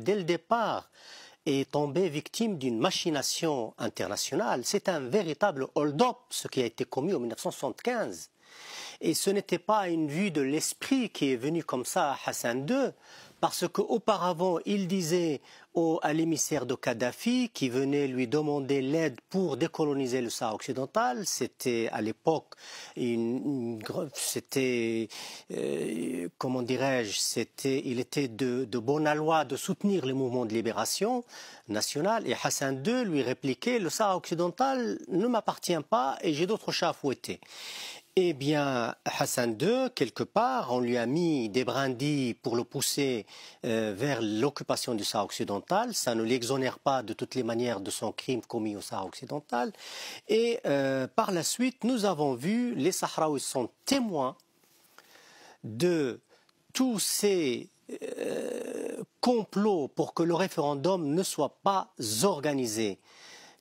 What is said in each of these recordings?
dès le départ, est tombé victime d'une machination internationale. C'est un véritable hold-up, ce qui a été commis en 1975. Et ce n'était pas une vue de l'esprit qui est venue comme ça à Hassan II, parce qu'auparavant, il disait au, à l'émissaire de Kadhafi qui venait lui demander l'aide pour décoloniser le Sahara occidental. C'était à l'époque une, c'était euh, comment dirais-je, c'était il était de, de bon aloi de soutenir les mouvements de libération nationale et Hassan II lui répliquait le Sahara occidental ne m'appartient pas et j'ai d'autres chats à fouetter. Eh bien, Hassan II, quelque part, on lui a mis des brindilles pour le pousser euh, vers l'occupation du Sahara occidental. Ça ne l'exonère pas de toutes les manières de son crime commis au Sahara occidental. Et euh, par la suite, nous avons vu les Sahraouis sont témoins de tous ces euh, complots pour que le référendum ne soit pas organisé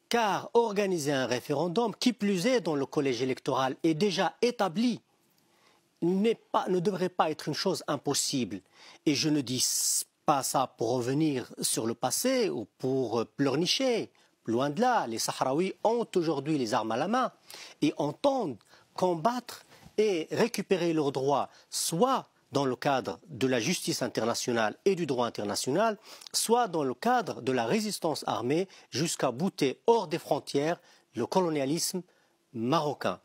car organiser un référendum, qui plus est dans le collège électoral est déjà établi, ne devrait pas être une chose impossible. Et je ne dis pas ça pour revenir sur le passé ou pour euh, pleurnicher. Loin de là, les Sahraouis ont aujourd'hui les armes à la main et entendent combattre et récupérer leurs droits, soit dans le cadre de la justice internationale et du droit international, soit dans le cadre de la résistance armée jusqu'à bouter hors des frontières le colonialisme marocain.